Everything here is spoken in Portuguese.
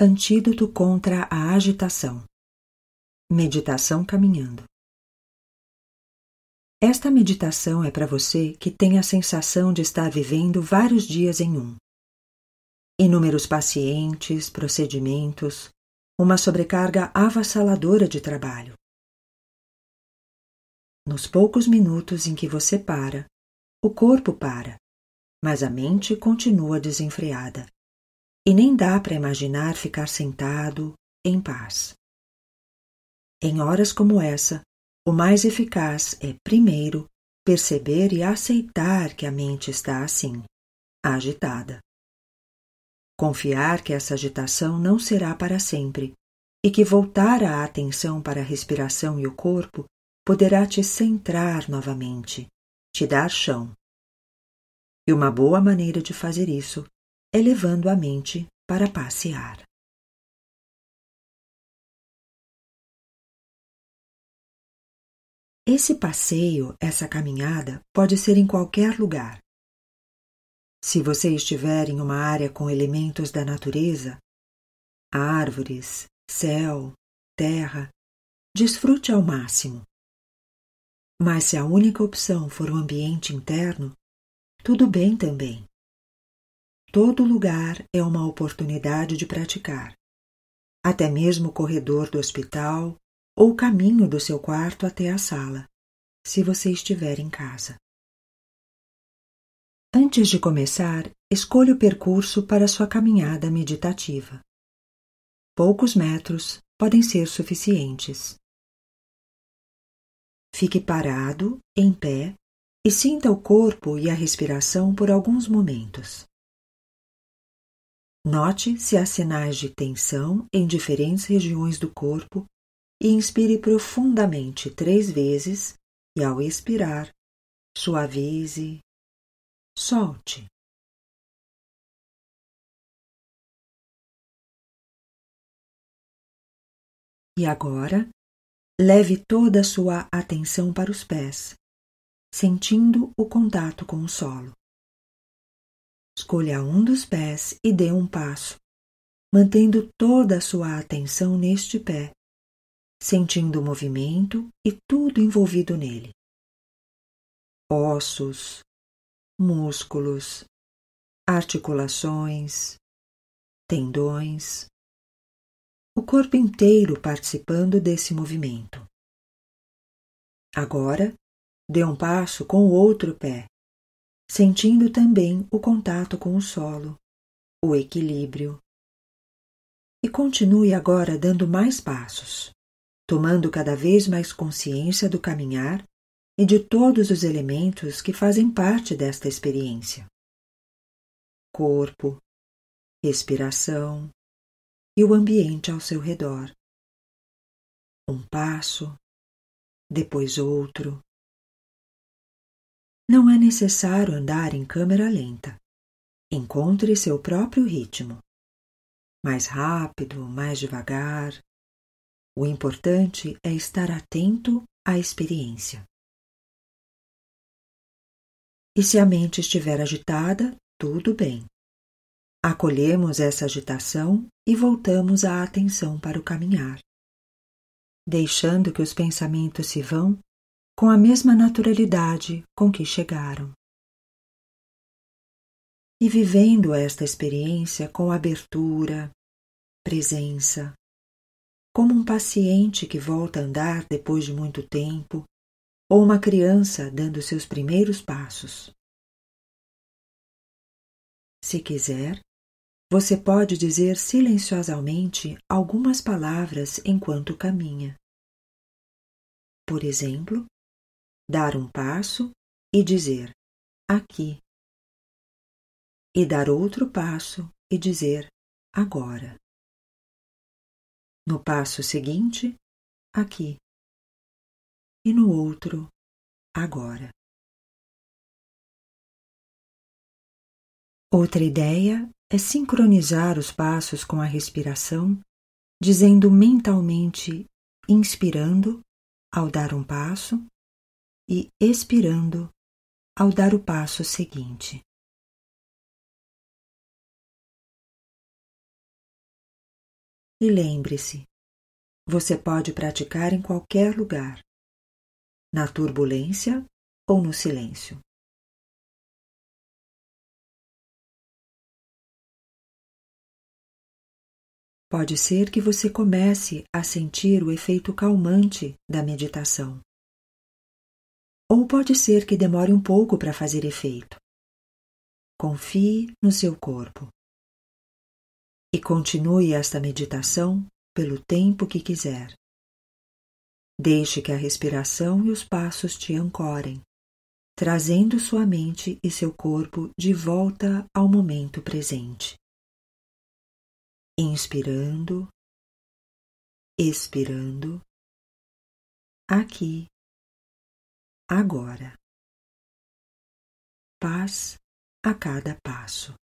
Antídoto contra a agitação. Meditação caminhando. Esta meditação é para você que tem a sensação de estar vivendo vários dias em um. Inúmeros pacientes, procedimentos, uma sobrecarga avassaladora de trabalho. Nos poucos minutos em que você para, o corpo para, mas a mente continua desenfreada e nem dá para imaginar ficar sentado, em paz. Em horas como essa, o mais eficaz é, primeiro, perceber e aceitar que a mente está assim, agitada. Confiar que essa agitação não será para sempre e que voltar a atenção para a respiração e o corpo poderá te centrar novamente, te dar chão. E uma boa maneira de fazer isso elevando a mente para passear. Esse passeio, essa caminhada, pode ser em qualquer lugar. Se você estiver em uma área com elementos da natureza, árvores, céu, terra, desfrute ao máximo. Mas se a única opção for o ambiente interno, tudo bem também. Todo lugar é uma oportunidade de praticar. Até mesmo o corredor do hospital ou o caminho do seu quarto até a sala, se você estiver em casa. Antes de começar, escolha o percurso para sua caminhada meditativa. Poucos metros podem ser suficientes. Fique parado, em pé, e sinta o corpo e a respiração por alguns momentos. Note se há sinais de tensão em diferentes regiões do corpo e inspire profundamente três vezes e, ao expirar, suavize, solte. E agora, leve toda a sua atenção para os pés, sentindo o contato com o solo. Escolha um dos pés e dê um passo, mantendo toda a sua atenção neste pé, sentindo o movimento e tudo envolvido nele. Ossos, músculos, articulações, tendões, o corpo inteiro participando desse movimento. Agora, dê um passo com o outro pé, sentindo também o contato com o solo, o equilíbrio. E continue agora dando mais passos, tomando cada vez mais consciência do caminhar e de todos os elementos que fazem parte desta experiência: corpo, respiração e o ambiente ao seu redor. Um passo, depois outro não é necessário andar em câmera lenta. Encontre seu próprio ritmo. Mais rápido, mais devagar. O importante é estar atento à experiência. E se a mente estiver agitada, tudo bem. Acolhemos essa agitação e voltamos a atenção para o caminhar, deixando que os pensamentos se vão com a mesma naturalidade com que chegaram. E vivendo esta experiência com abertura, presença, como um paciente que volta a andar depois de muito tempo, ou uma criança dando seus primeiros passos. Se quiser, você pode dizer silenciosamente algumas palavras enquanto caminha. Por exemplo, dar um passo e dizer aqui, e dar outro passo e dizer agora. No passo seguinte, aqui, e no outro, agora. Outra ideia é sincronizar os passos com a respiração, dizendo mentalmente inspirando ao dar um passo e expirando ao dar o passo seguinte. E lembre-se, você pode praticar em qualquer lugar, na turbulência ou no silêncio. Pode ser que você comece a sentir o efeito calmante da meditação ou pode ser que demore um pouco para fazer efeito. Confie no seu corpo e continue esta meditação pelo tempo que quiser. Deixe que a respiração e os passos te ancorem, trazendo sua mente e seu corpo de volta ao momento presente. Inspirando, expirando, aqui agora. Paz a cada passo.